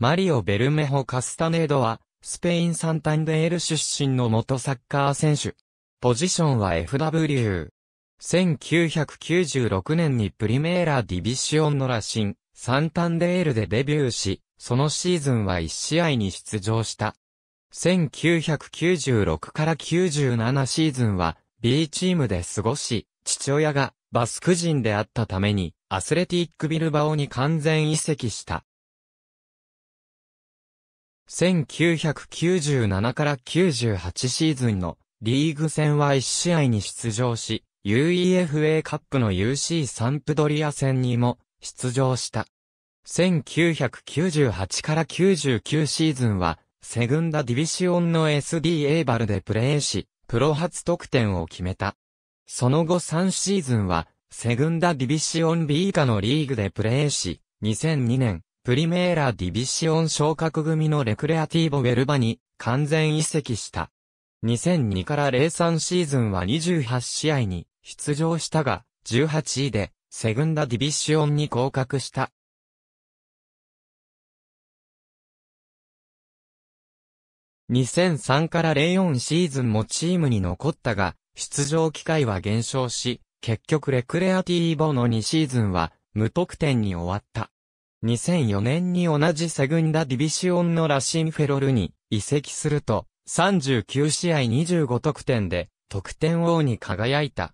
マリオ・ベルメホ・カスタネードは、スペイン・サンタンデール出身の元サッカー選手。ポジションは FW。1996年にプリメーラ・ディビシオンの羅針、サンタンデールでデビューし、そのシーズンは1試合に出場した。1996から97シーズンは B チームで過ごし、父親がバスク人であったためにアスレティックビルバオに完全移籍した。1997から98シーズンのリーグ戦は1試合に出場し、UEFA カップの UC サンプドリア戦にも出場した。1998から99シーズンは、セグンダディビシオンの SD a バルでプレーし、プロ初得点を決めた。その後3シーズンは、セグンダディビシオン B 以下のリーグでプレーし、2002年、プリメーラ・ディビシオン昇格組のレクレアティーボ・ウェルバに完全移籍した。2002から03シーズンは28試合に出場したが、18位でセグンダ・ディビシオンに降格した。2003から04シーズンもチームに残ったが、出場機会は減少し、結局レクレアティーボの2シーズンは無得点に終わった。2004年に同じセグンダディビシオンのラシンフェロルに移籍すると、39試合25得点で、得点王に輝いた。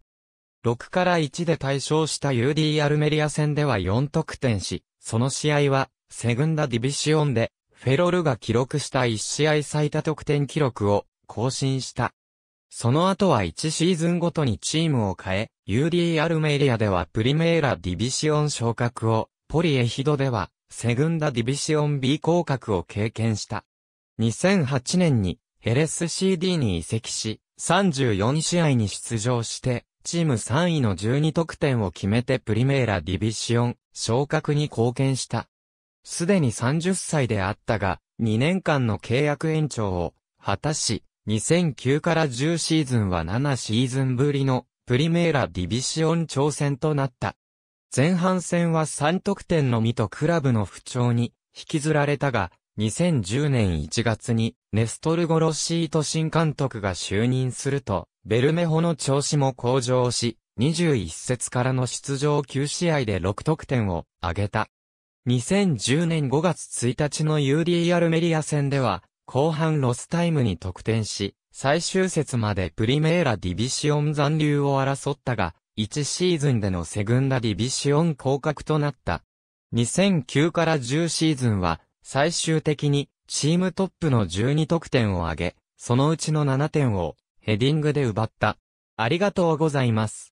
6から1で対象した UD アルメリア戦では4得点し、その試合は、セグンダディビシオンで、フェロルが記録した1試合最多得点記録を更新した。その後は1シーズンごとにチームを変え、UD アルメリアではプリメーラディビシオン昇格をポリエヒドでは、セグンダディビシオン B 降格を経験した。2008年に、ヘレス CD に移籍し、34試合に出場して、チーム3位の12得点を決めてプリメーラディビシオン、昇格に貢献した。すでに30歳であったが、2年間の契約延長を果たし、2009から10シーズンは7シーズンぶりのプリメーラディビシオン挑戦となった。前半戦は3得点のみとクラブの不調に引きずられたが、2010年1月にネストルゴロシート新監督が就任すると、ベルメホの調子も向上し、21節からの出場9試合で6得点を挙げた。2010年5月1日の UDR メリア戦では、後半ロスタイムに得点し、最終節までプリメーラディビシオン残留を争ったが、1シーズンでのセグンダディビシオン降格となった。2009から10シーズンは、最終的にチームトップの12得点を挙げ、そのうちの7点をヘディングで奪った。ありがとうございます。